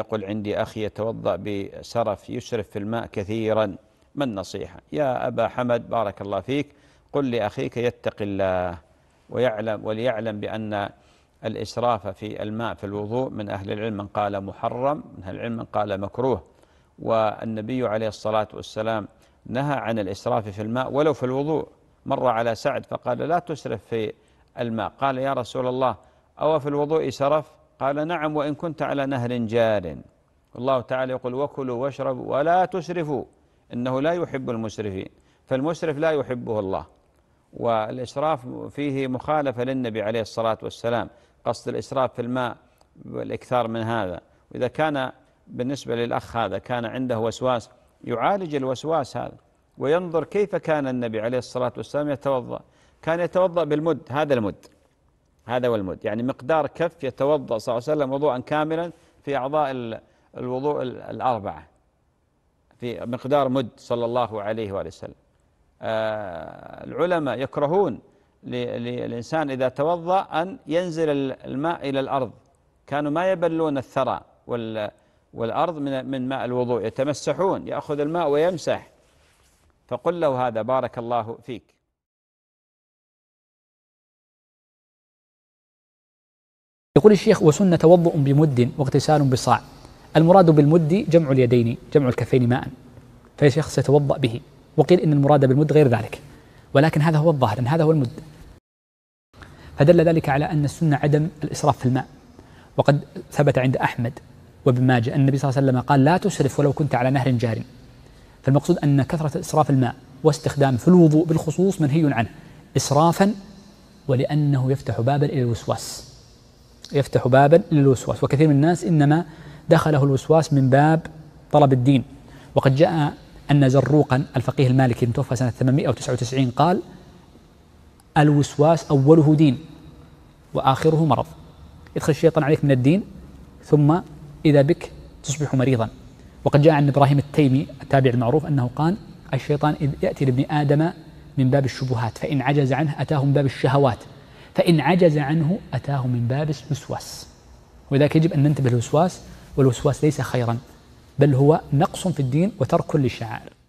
يقول عندي أخي يتوضأ بسرف يسرف في الماء كثيرا ما النصيحة يا أبا حمد بارك الله فيك قل لأخيك يتقي الله ويعلم وليعلم بأن الإسراف في الماء في الوضوء من أهل العلم من قال محرم من أهل العلم من قال مكروه والنبي عليه الصلاة والسلام نهى عن الإسراف في الماء ولو في الوضوء مر على سعد فقال لا تسرف في الماء قال يا رسول الله أو في الوضوء سرف قال نعم وإن كنت على نهر جار والله تعالى يقول وكلوا واشربوا ولا تسرفوا إنه لا يحب المسرفين فالمسرف لا يحبه الله والإسراف فيه مخالفة للنبي عليه الصلاة والسلام قصد الإسراف في الماء والإكثار من هذا وإذا كان بالنسبة للأخ هذا كان عنده وسواس يعالج الوسواس هذا وينظر كيف كان النبي عليه الصلاة والسلام يتوضأ كان يتوضأ بالمد هذا المد هذا هو المد يعني مقدار كف يتوضأ صلى الله عليه وسلم وضوءا كاملا في أعضاء الوضوء الأربعة في مقدار مد صلى الله عليه وآله وسلم آه، العلماء يكرهون للإنسان إذا توضأ أن ينزل الماء إلى الأرض كانوا ما يبلون الثرى والأرض من من ماء الوضوء يتمسحون يأخذ الماء ويمسح فقل له هذا بارك الله فيك يقول الشيخ وسن توضؤ بمد واغتسال بصاع المراد بالمد جمع اليدين جمع الكفين ماء فالشخص يتوضأ به وقيل إن المراد بالمد غير ذلك ولكن هذا هو الظاهر أن هذا هو المد فدل ذلك على أن السنة عدم الإسراف في الماء وقد ثبت عند أحمد وابن ماجه أن النبي صلى الله عليه وسلم قال لا تسرف ولو كنت على نهر جار فالمقصود أن كثرة إسراف الماء واستخدام في الوضوء بالخصوص منهي عنه إسرافا ولأنه يفتح بابا إلى الوسواس يفتح بابا للوسواس وكثير من الناس إنما دخله الوسواس من باب طلب الدين وقد جاء أن زروقا الفقيه المالكي المتوفى سنة 899 قال الوسواس أوله دين وآخره مرض يدخل الشيطان عليك من الدين ثم إذا بك تصبح مريضا وقد جاء عن إبراهيم التيمي التابع المعروف أنه قال الشيطان إذ يأتي لابن آدم من باب الشبهات فإن عجز عنه أتاه من باب الشهوات فإن عجز عنه أتاه من باب الوسواس ولذلك يجب أن ننتبه للوسواس والوسواس ليس خيرا بل هو نقص في الدين وترك للشعائر